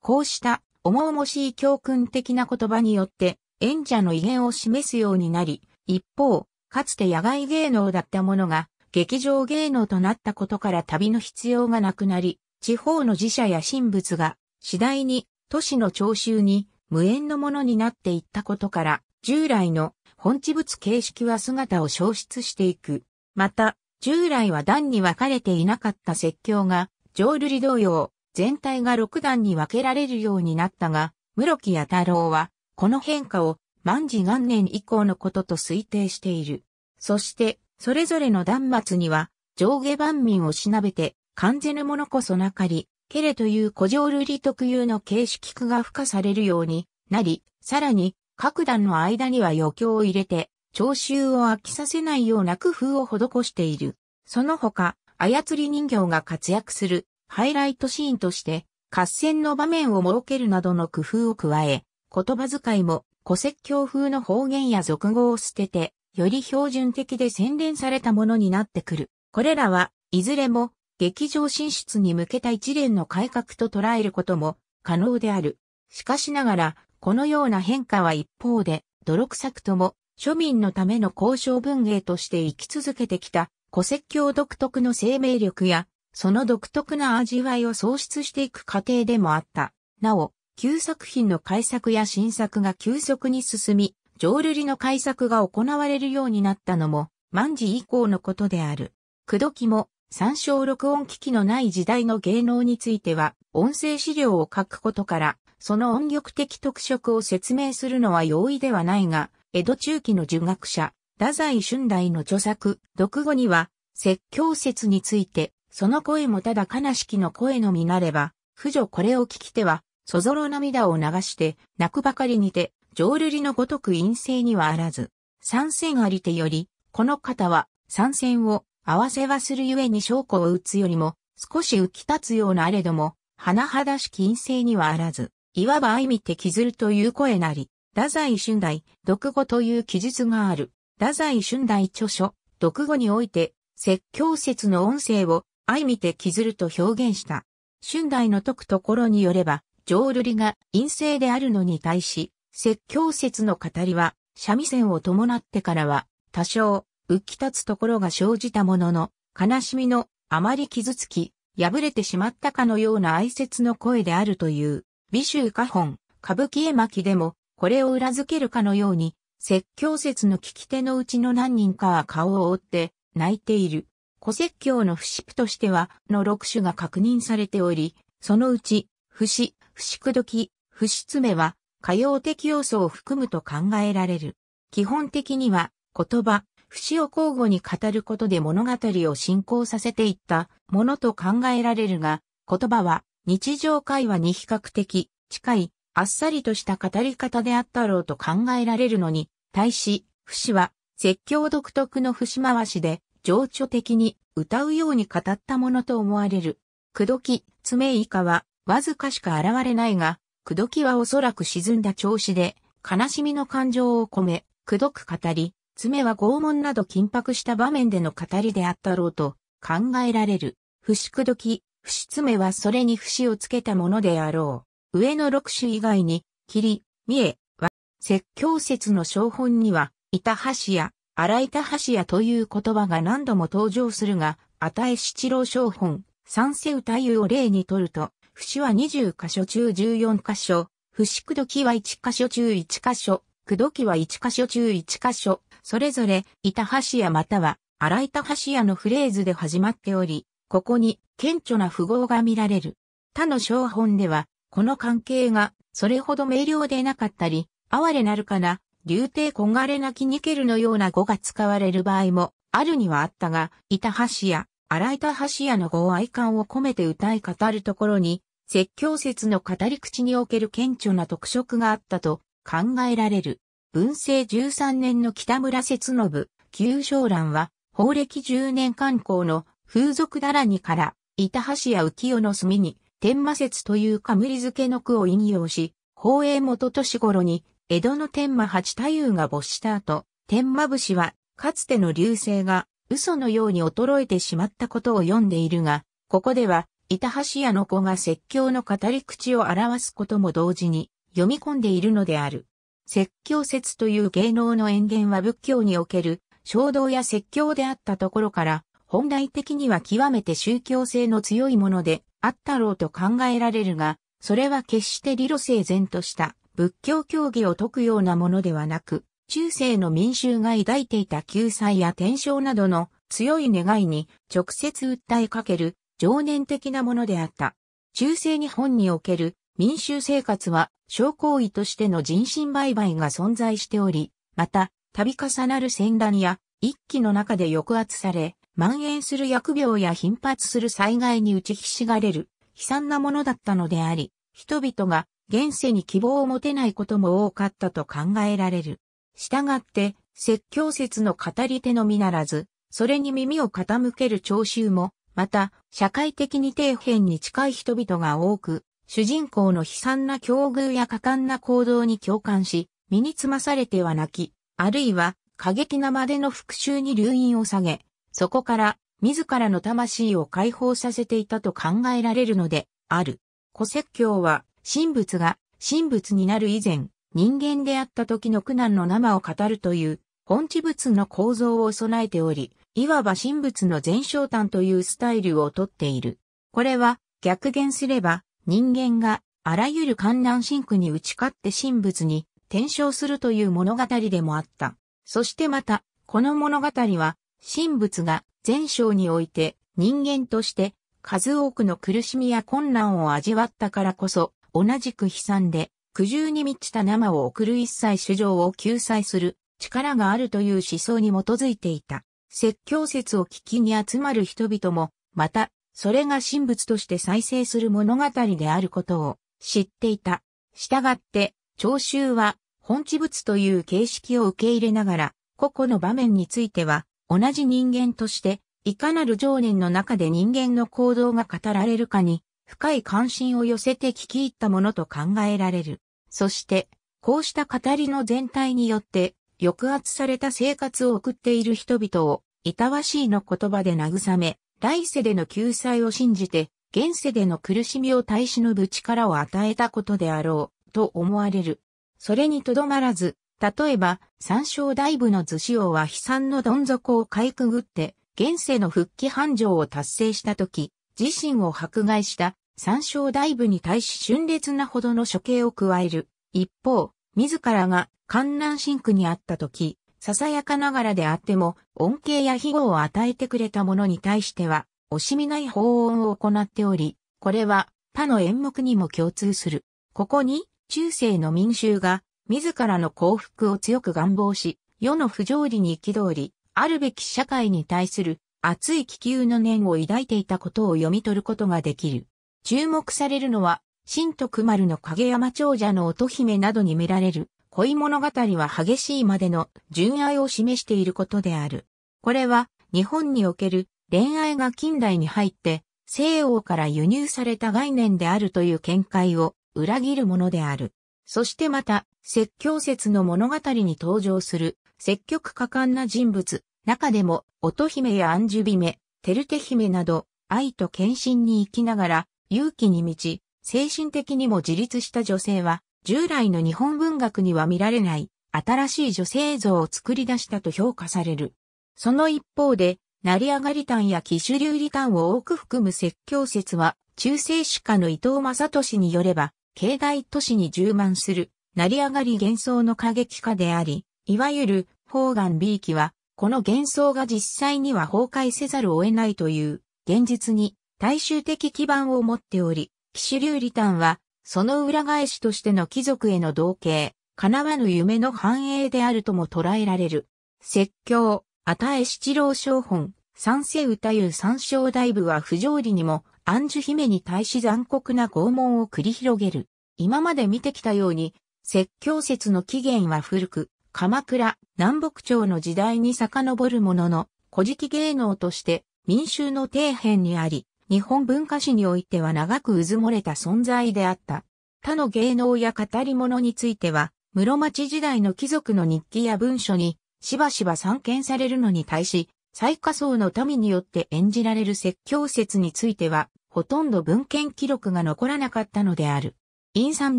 こうした重々しい教訓的な言葉によって、演者の威厳を示すようになり、一方、かつて野外芸能だったものが、劇場芸能となったことから旅の必要がなくなり、地方の寺社や神仏が、次第に都市の聴衆に無縁のものになっていったことから、従来の本地物形式は姿を消失していく。また、従来は段に分かれていなかった説教が、浄瑠璃同様、全体が6段に分けられるようになったが、室木弥太郎は、この変化を万事元年以降のことと推定している。そして、それぞれの段末には、上下万民をしなべて、完全なものこそなかり、けれという古城瑠璃特有の形式句が付加されるようになり、さらに、各段の間には余興を入れて、聴衆を飽きさせないような工夫を施している。その他、操り人形が活躍するハイライトシーンとして、合戦の場面を設けるなどの工夫を加え、言葉遣いも古説教風の方言や俗語を捨てて、より標準的で洗練されたものになってくる。これらは、いずれも、劇場進出に向けた一連の改革と捉えることも可能である。しかしながら、このような変化は一方で、泥臭くとも、庶民のための交渉文芸として生き続けてきた、古説教独特の生命力や、その独特な味わいを創出していく過程でもあった。なお、旧作品の改作や新作が急速に進み、浄瑠璃の改作が行われるようになったのも、万事以降のことである。くどきも、参照録音機器のない時代の芸能については、音声資料を書くことから、その音楽的特色を説明するのは容易ではないが、江戸中期の儒学者、太宰春代の著作、読後には、説教説について、その声もただ悲しきの声のみなれば、婦女これを聞きては、そぞろ涙を流して、泣くばかりにて、浄瑠璃のごとく陰性にはあらず、参戦ありてより、この方は、参戦を合わせはするゆえに証拠を打つよりも、少し浮き立つようなあれども、甚だしき陰性にはあらず、いわば愛見て傷るという声なり、太宰春代、読語という記述がある。太宰春代著書、読語において、説教説の音声を愛見て傷ると表現した。春代の解くところによれば、浄瑠璃が陰性であるのに対し、説教説の語りは、三味線を伴ってからは、多少、浮き立つところが生じたものの、悲しみのあまり傷つき、破れてしまったかのような哀説の声であるという。美州歌本、歌舞伎絵巻でも、これを裏付けるかのように、説教説の聞き手のうちの何人かは顔を覆って泣いている。古説教の不死としては、の6種が確認されており、そのうち、不死、不死くどき、不死爪は、歌謡的要素を含むと考えられる。基本的には、言葉、不死を交互に語ることで物語を進行させていったものと考えられるが、言葉は日常会話に比較的近い、あっさりとした語り方であったろうと考えられるのに、対し、不死は、説教独特の節回しで、情緒的に歌うように語ったものと思われる。くどき、爪以下は、わずかしか現れないが、くどきはおそらく沈んだ調子で、悲しみの感情を込め、くどく語り、爪は拷問など緊迫した場面での語りであったろうと考えられる。死くどき、不死目はそれに節をつけたものであろう。上の六種以外に、霧、三重は、説教説の小本には、板橋や、荒板橋やという言葉が何度も登場するが、与え七郎小本、三世歌湯を例にとると、節は20箇所中14箇所、節くどきは1箇所中1箇所、くどきは1箇所中1箇所、それぞれ、板橋やまたは、荒板橋やのフレーズで始まっており、ここに顕著な符号が見られる。他の小本では、この関係がそれほど明瞭でなかったり、哀れなるかな、竜帝こがれなきニケルのような語が使われる場合も、あるにはあったが、板橋や、荒板橋屋の語を愛感を込めて歌い語るところに、説教説の語り口における顕著な特色があったと考えられる。文政13年の北村節信、旧将欄は、法暦10年刊行の風俗だらにから、板橋や浮世の隅に、天魔説というか理付けの句を引用し、宝永元年頃に、江戸の天魔八太夫が没した後、天魔節は、かつての流星が、嘘のように衰えてしまったことを読んでいるが、ここでは、板橋屋の子が説教の語り口を表すことも同時に読み込んでいるのである。説教説という芸能の演言は仏教における衝動や説教であったところから本来的には極めて宗教性の強いものであったろうと考えられるが、それは決して理路整然とした仏教教義を説くようなものではなく、中世の民衆が抱いていた救済や転生などの強い願いに直接訴えかける情念的なものであった。中世日本における民衆生活は商行為としての人身売買が存在しており、また、度重なる戦乱や一気の中で抑圧され、蔓延する疫病や頻発する災害に打ちひしがれる悲惨なものだったのであり、人々が現世に希望を持てないことも多かったと考えられる。したがって、説教説の語り手のみならず、それに耳を傾ける聴衆も、また、社会的に底辺に近い人々が多く、主人公の悲惨な境遇や果敢な行動に共感し、身につまされては泣き、あるいは過激なまでの復讐に留飲を下げ、そこから自らの魂を解放させていたと考えられるのである。古説教は神仏が神仏になる以前、人間であった時の苦難の生を語るという本地仏の構造を備えており、いわば神仏の前哨誕というスタイルをとっている。これは逆言すれば人間があらゆる観覧神苦に打ち勝って神仏に転生するという物語でもあった。そしてまた、この物語は、神仏が全章において人間として数多くの苦しみや困難を味わったからこそ、同じく悲惨で苦渋に満ちた生を送る一切主情を救済する力があるという思想に基づいていた。説教説を聞きに集まる人々も、また、それが神仏として再生する物語であることを知っていた。したがって、聴衆は本地物という形式を受け入れながら、個々の場面については、同じ人間として、いかなる情念の中で人間の行動が語られるかに、深い関心を寄せて聞き入ったものと考えられる。そして、こうした語りの全体によって、抑圧された生活を送っている人々を、いたわしいの言葉で慰め、来世での救済を信じて、現世での苦しみを耐え忍ぶ力を与えたことであろう、と思われる。それにとどまらず、例えば、山椒大部の図王は悲惨のどん底をかいくぐって、現世の復帰繁盛を達成した時、自身を迫害した山椒大部に対し峻烈なほどの処刑を加える。一方、自らが観覧神区にあった時、ささやかながらであっても、恩恵や庇護を与えてくれた者に対しては、惜しみない法恩を行っており、これは他の演目にも共通する。ここに、中世の民衆が、自らの幸福を強く願望し、世の不条理に憤り、あるべき社会に対する熱い気球の念を抱いていたことを読み取ることができる。注目されるのは、新徳丸の影山長者の乙姫などに見られる恋物語は激しいまでの純愛を示していることである。これは日本における恋愛が近代に入って西欧から輸入された概念であるという見解を裏切るものである。そしてまた、説教説の物語に登場する、積極果敢な人物、中でも、乙姫やアンジュ姫、テルテ姫など、愛と献身に生きながら、勇気に満ち、精神的にも自立した女性は、従来の日本文学には見られない、新しい女性像を作り出したと評価される。その一方で、成り上がり単や騎手流理単を多く含む説教説は、中世史家の伊藤正俊によれば、境内都市に充満する、成り上がり幻想の過激化であり、いわゆる、方眼 B 期は、この幻想が実際には崩壊せざるを得ないという、現実に、大衆的基盤を持っており、騎士流リタンは、その裏返しとしての貴族への同型、叶わぬ夢の繁栄であるとも捉えられる。説教、与え七郎商本、三世歌う三章大部は不条理にも、アンジュ姫に対し残酷な拷問を繰り広げる。今まで見てきたように、説教説の起源は古く、鎌倉、南北朝の時代に遡るものの、古事記芸能として民衆の底辺にあり、日本文化史においては長く渦漏れた存在であった。他の芸能や語り物については、室町時代の貴族の日記や文書に、しばしば散見されるのに対し、最下層の民によって演じられる説教説については、ほとんど文献記録が残らなかったのである。陰惨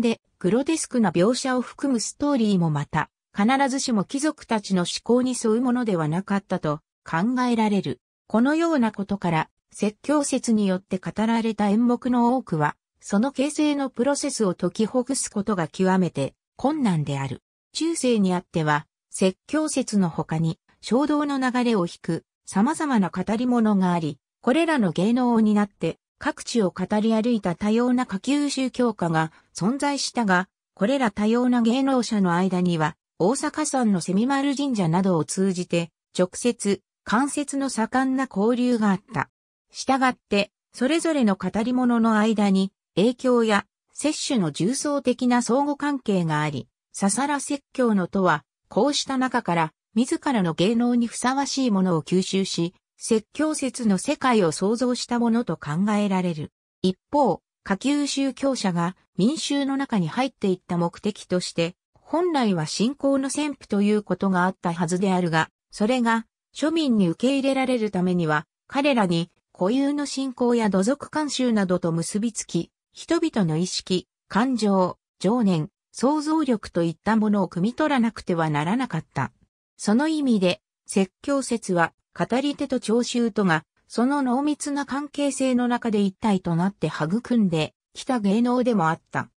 でグロデスクな描写を含むストーリーもまた、必ずしも貴族たちの思考に沿うものではなかったと考えられる。このようなことから、説教説によって語られた演目の多くは、その形成のプロセスを解きほぐすことが極めて困難である。中世にあっては、説教説の他に、衝動の流れを引く様々な語り物があり、これらの芸能を担って各地を語り歩いた多様な下級宗教家が存在したが、これら多様な芸能者の間には、大阪山のセミマル神社などを通じて、直接、間接の盛んな交流があった。したがって、それぞれの語り物の間に、影響や摂取の重層的な相互関係があり、ささら説教のとは、こうした中から自らの芸能にふさわしいものを吸収し、説教説の世界を創造したものと考えられる。一方、下級宗教者が民衆の中に入っていった目的として、本来は信仰の先布ということがあったはずであるが、それが庶民に受け入れられるためには、彼らに固有の信仰や土俗慣習などと結びつき、人々の意識、感情、情念、想像力といったものを汲み取らなくてはならなかった。その意味で、説教説は、語り手と聴衆とが、その濃密な関係性の中で一体となって育んできた芸能でもあった。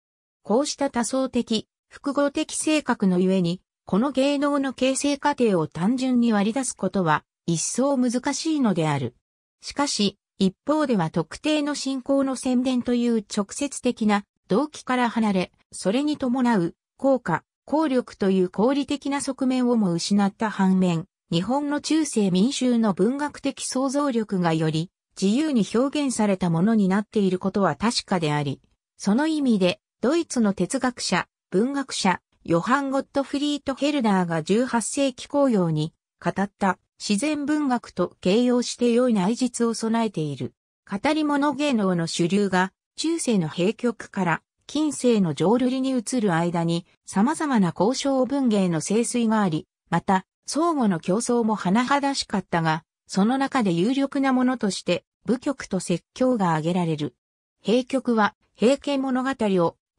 こうした多層的、複合的性格のゆえに、この芸能の形成過程を単純に割り出すことは一層難しいのである。しかし、一方では特定の信仰の宣伝という直接的な動機から離れ、それに伴う効果、効力という功理的な側面をも失った反面、日本の中世民衆の文学的想像力がより自由に表現されたものになっていることは確かであり、その意味でドイツの哲学者、文学者、ヨハン・ゴットフリート・ヘルダーが18世紀公用に語った自然文学と形容して良い内実を備えている。語り物芸能の主流が中世の閉局から近世の浄瑠璃に移る間に様々な交渉文芸の盛水があり、また、相互の競争も甚だしかったが、その中で有力なものとして、部局と説教が挙げられる。平局は、平家物語を、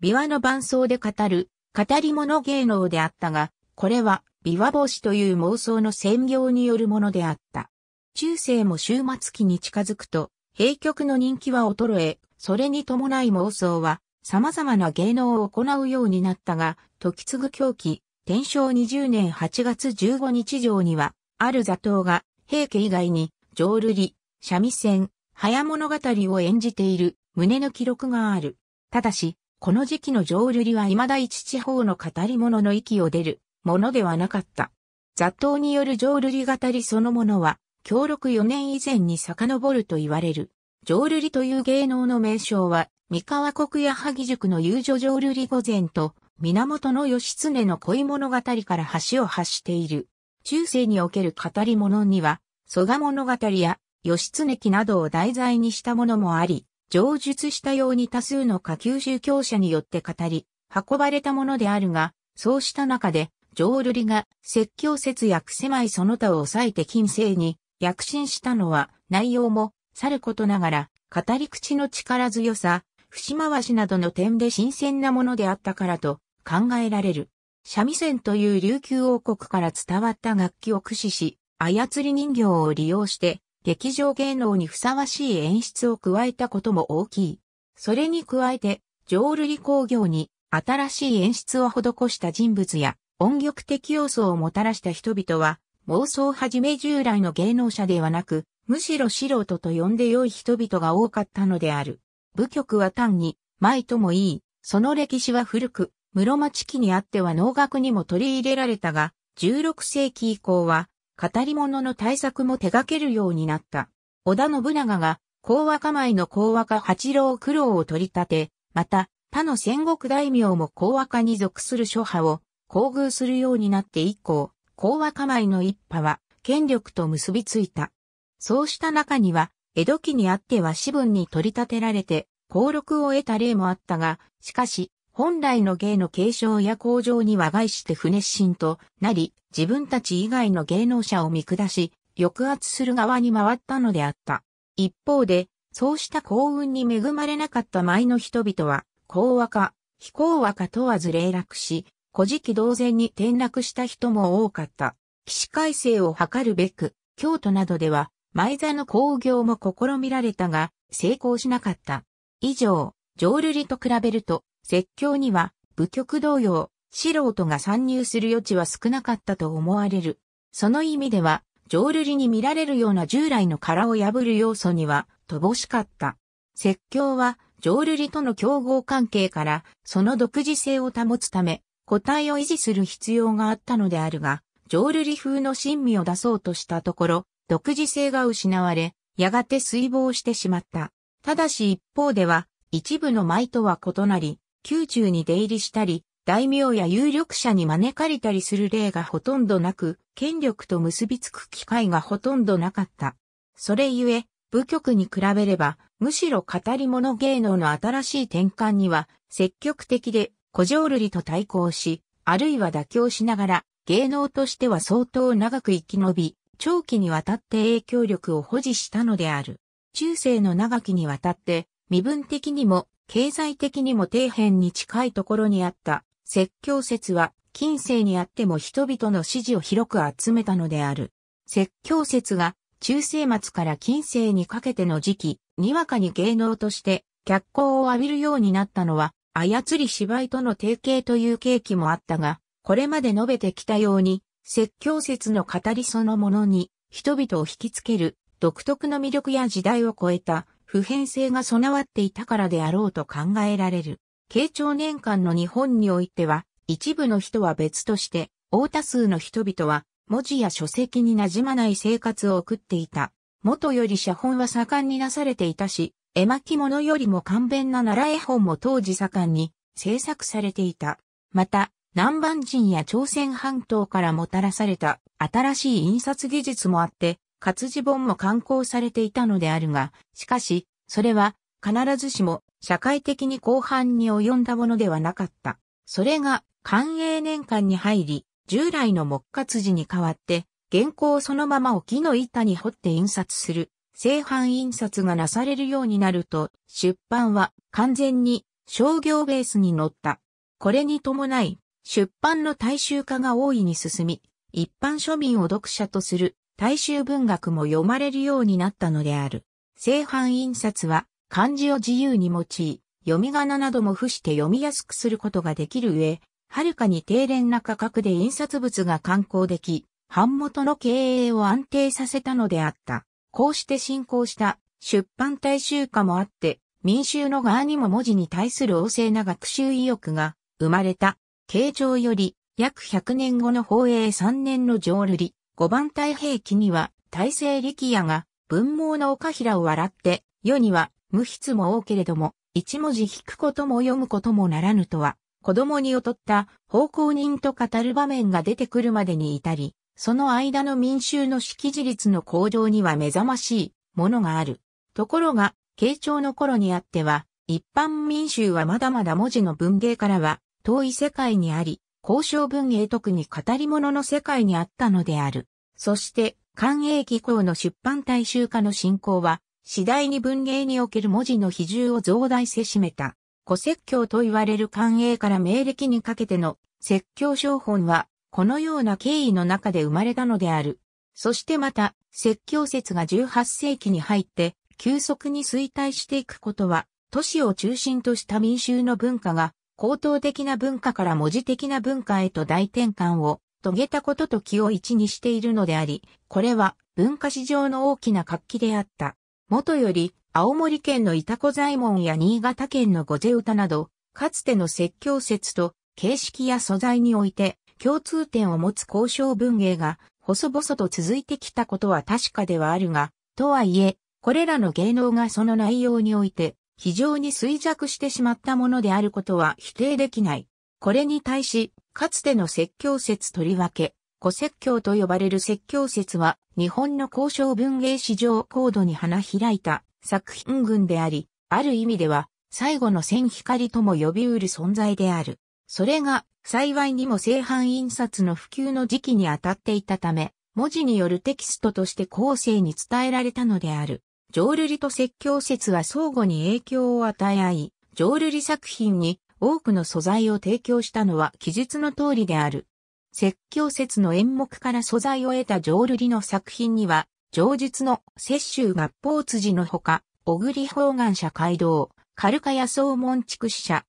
琵琶の伴奏で語る、語り物芸能であったが、これは、琵琶帽子という妄想の専業によるものであった。中世も終末期に近づくと、平局の人気は衰え、それに伴い妄想は、様々な芸能を行うようになったが、時継ぐ狂気、天正20年8月15日上には、ある座頭が、平家以外に、浄瑠璃、三味線、早物語を演じている、胸の記録がある。ただし、この時期の浄瑠璃は未だ一地方の語り物の息を出る、ものではなかった。雑踏による浄瑠璃語りそのものは、協力4年以前に遡ると言われる。浄瑠璃という芸能の名称は、三河国や萩塾の遊女浄瑠璃御前と、源義経の恋物語から橋を発している。中世における語り物には、蘇我物語や義経記などを題材にしたものもあり、上述したように多数の下級宗教者によって語り、運ばれたものであるが、そうした中で、浄瑠璃が説教節約狭いその他を抑えて近世に躍進したのは、内容もさることながら、語り口の力強さ、節回しなどの点で新鮮なものであったからと考えられる。三味線という琉球王国から伝わった楽器を駆使し、操り人形を利用して、劇場芸能にふさわしい演出を加えたことも大きい。それに加えて、浄瑠璃工業に新しい演出を施した人物や、音曲的要素をもたらした人々は、妄想はじめ従来の芸能者ではなく、むしろ素人と呼んで良い人々が多かったのである。部局は単に、前ともいい、その歴史は古く、室町期にあっては農学にも取り入れられたが、16世紀以降は、語り物の対策も手掛けるようになった。織田信長が、講和構えの講和家八郎九郎を取り立て、また、他の戦国大名も講和家に属する諸派を、厚遇するようになって以降、講和構えの一派は、権力と結びついた。そうした中には、江戸期にあっては私文に取り立てられて、公録を得た例もあったが、しかし、本来の芸の継承や向上に和解して不熱心となり、自分たち以外の芸能者を見下し、抑圧する側に回ったのであった。一方で、そうした幸運に恵まれなかった前の人々は、幸和か、非幸和か問わず霊落し、古事記同然に転落した人も多かった。起死改正を図るべく、京都などでは、前座の工業も試みられたが、成功しなかった。以上、浄瑠璃と比べると、説教には、部局同様、素人が参入する余地は少なかったと思われる。その意味では、浄瑠璃に見られるような従来の殻を破る要素には、乏しかった。説教は、浄瑠璃との競合関係から、その独自性を保つため、個体を維持する必要があったのであるが、浄瑠璃風の神秘を出そうとしたところ、独自性が失われ、やがて水亡してしまった。ただし一方では、一部の舞とは異なり、宮中に出入りしたり、大名や有力者に招かれたりする例がほとんどなく、権力と結びつく機会がほとんどなかった。それゆえ、部局に比べれば、むしろ語り物芸能の新しい転換には、積極的で、古城瑠璃と対抗し、あるいは妥協しながら、芸能としては相当長く生き延び、長期にわたって影響力を保持したのである。中世の長きにわたって、身分的にも経済的にも底辺に近いところにあった説教説は近世にあっても人々の支持を広く集めたのである。説教説が中世末から近世にかけての時期、にわかに芸能として脚光を浴びるようになったのは、操り芝居との提携という契機もあったが、これまで述べてきたように、説教説の語りそのものに人々を引きつける独特の魅力や時代を超えた普遍性が備わっていたからであろうと考えられる。慶長年間の日本においては、一部の人は別として、大多数の人々は文字や書籍に馴染まない生活を送っていた。元より写本は盛んになされていたし、絵巻物よりも簡便な奈良絵本も当時盛んに制作されていた。また、南蛮人や朝鮮半島からもたらされた新しい印刷技術もあって、活字本も刊行されていたのであるが、しかし、それは必ずしも社会的に広範に及んだものではなかった。それが寛永年間に入り、従来の木活字に代わって、原稿をそのままを木の板に彫って印刷する、製版印刷がなされるようになると、出版は完全に商業ベースに乗った。これに伴い、出版の大衆化が大いに進み、一般庶民を読者とする大衆文学も読まれるようになったのである。製版印刷は漢字を自由に用い、読み仮名なども付して読みやすくすることができる上、はるかに低廉な価格で印刷物が刊行でき、版元の経営を安定させたのであった。こうして進行した出版大衆化もあって、民衆の側にも文字に対する旺盛な学習意欲が生まれた。慶長より、約100年後の宝永3年の浄瑠璃、五番太平記には、大成力也が、文盲の岡平を笑って、世には、無筆も多けれども、一文字引くことも読むこともならぬとは、子供に劣った奉公人と語る場面が出てくるまでに至り、その間の民衆の識字率の向上には目覚ましいものがある。ところが、慶長の頃にあっては、一般民衆はまだまだ文字の文芸からは遠い世界にあり、交渉文芸特に語り物の世界にあったのである。そして、官営機構の出版大衆化の進行は、次第に文芸における文字の比重を増大せしめた。古説教と言われる官営から明暦にかけての説教商法は、このような経緯の中で生まれたのである。そしてまた、説教説が18世紀に入って、急速に衰退していくことは、都市を中心とした民衆の文化が高等的な文化から文字的な文化へと大転換を遂げたことと気を一にしているのであり、これは文化史上の大きな活気であった。もとより、青森県の板子左衛門や新潟県の御瀬歌など、かつての説教説と形式や素材において共通点を持つ交渉文芸が細々と続いてきたことは確かではあるが、とはいえ、これらの芸能がその内容において非常に衰弱してしまったものであることは否定できない。これに対し、かつての説教説とりわけ、古説教と呼ばれる説教説は、日本の交渉文芸史上高度に花開いた作品群であり、ある意味では、最後の千光とも呼びうる存在である。それが、幸いにも正版印刷の普及の時期に当たっていたため、文字によるテキストとして後世に伝えられたのである。浄瑠璃と説教説は相互に影響を与え合い、浄瑠璃作品に多くの素材を提供したのは記述の通りである。説教説の演目から素材を得た浄瑠璃の作品には、上述の雪舟合法辻のほか、小栗方眼社街道、カルカヤ総門畜死者、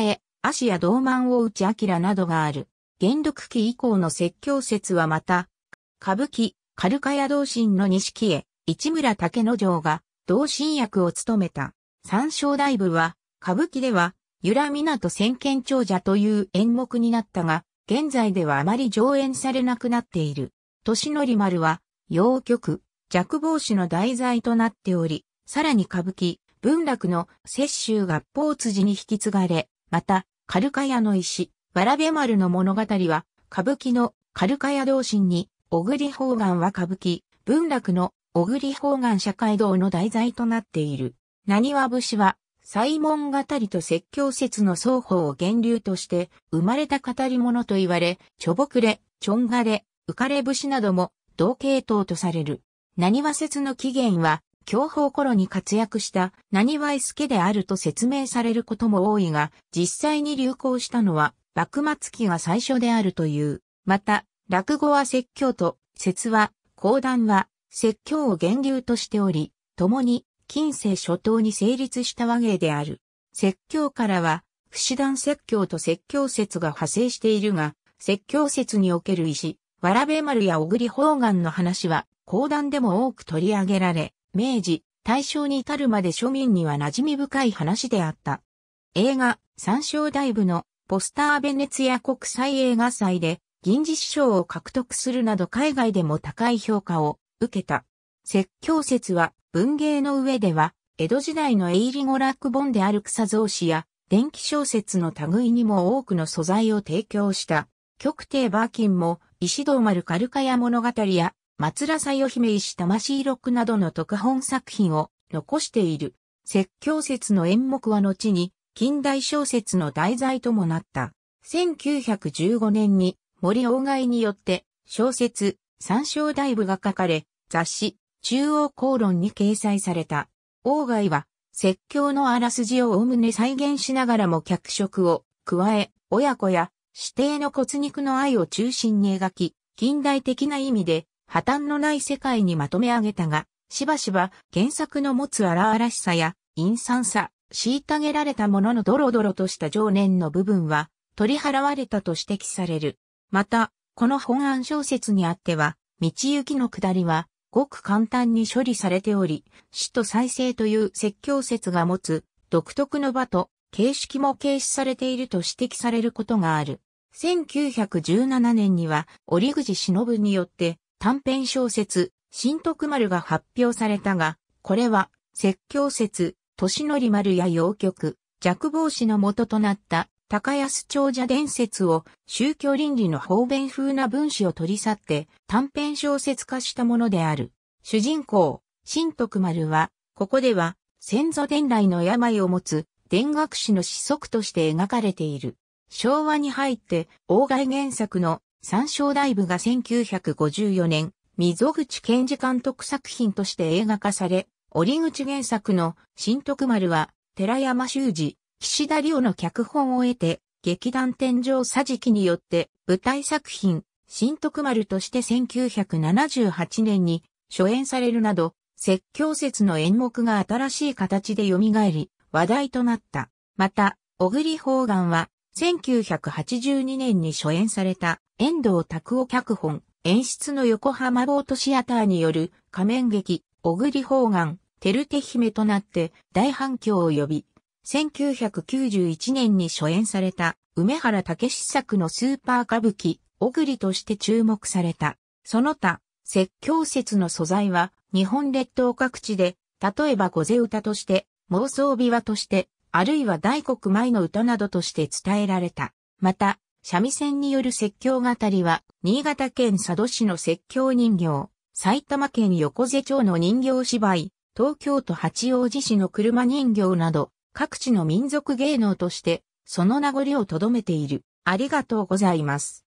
栄、足や道満大内明などがある。元禄期以降の説教説はまた、歌舞伎、カルカヤ道心の錦へ、市村竹之丞が同心役を務めた。三章大部は、歌舞伎では、由良と千賢長者という演目になったが、現在ではあまり上演されなくなっている。年則丸は、洋曲、弱防止の題材となっており、さらに歌舞伎、文楽の雪舟合法辻に引き継がれ、また、カルカヤの石、わらべ丸の物語は、歌舞伎のカルカヤ同心に、小栗方眼は歌舞伎、文楽の小栗方眼社会道の題材となっている。何は節は、西門語りと説教説の双方を源流として生まれた語り物と言われ、ちょぼくれ、ちょんがれ、浮かれ節なども同系統とされる。何は説の起源は、教法頃に活躍した何はス助であると説明されることも多いが、実際に流行したのは幕末期が最初であるという。また、落語は説教と、説は、講談は、説教を源流としており、共に近世初頭に成立した和芸である。説教からは、不死団説教と説教説が派生しているが、説教説における石、わらべ丸や小栗方眼の話は、講談でも多く取り上げられ、明治、大正に至るまで庶民には馴染み深い話であった。映画、三章大部のポスターベネツヤ国際映画祭で銀次子賞を獲得するなど海外でも高い評価を受けた。説教説は文芸の上では、江戸時代のエイリゴラック本である草造詞や、電気小説の類にも多くの素材を提供した。極帝バーキンも、石堂丸カルカヤ物語や、松良さよ姫石魂録などの特本作品を残している。説教説の演目は後に近代小説の題材ともなった。1915年に森鴎外によって小説参照大部が書かれ、雑誌、中央公論に掲載された。王外は、説教のあらすじをおおむね再現しながらも脚色を加え、親子や指定の骨肉の愛を中心に描き、近代的な意味で破綻のない世界にまとめ上げたが、しばしば原作の持つ荒々しさや陰惨さ、虐げられたもののドロドロとした情念の部分は取り払われたと指摘される。また、この本案小説にあっては、道行きの下りは、ごく簡単に処理されており、死と再生という説教説が持つ、独特の場と、形式も軽視されていると指摘されることがある。1917年には、折口忍によって、短編小説、新徳丸が発表されたが、これは、説教説、年のり丸や洋曲、弱防止のととなった高安長者伝説を宗教倫理の方便風な文子を取り去って短編小説化したものである。主人公、新徳丸は、ここでは先祖伝来の病を持つ伝学士の子息として描かれている。昭和に入って大外原作の三章大部が1954年、溝口賢治監督作品として映画化され、折口原作の新徳丸は寺山修司、岸田亮の脚本を得て、劇団天井桟敷によって舞台作品、新徳丸として1978年に初演されるなど、説教説の演目が新しい形で蘇り、話題となった。また、小栗方眼は、1982年に初演された、遠藤拓夫脚本、演出の横浜ボートシアターによる仮面劇、小栗方眼、テルテ姫となって大反響を呼び、1991年に初演された梅原武史作のスーパー歌舞伎、おぐりとして注目された。その他、説教説の素材は日本列島各地で、例えば御勢歌として、妄想琵琶として、あるいは大黒舞の歌などとして伝えられた。また、三味線による説教語りは、新潟県佐渡市の説教人形、埼玉県横瀬町の人形芝居、東京都八王子市の車人形など、各地の民族芸能として、その名残を留めている。ありがとうございます。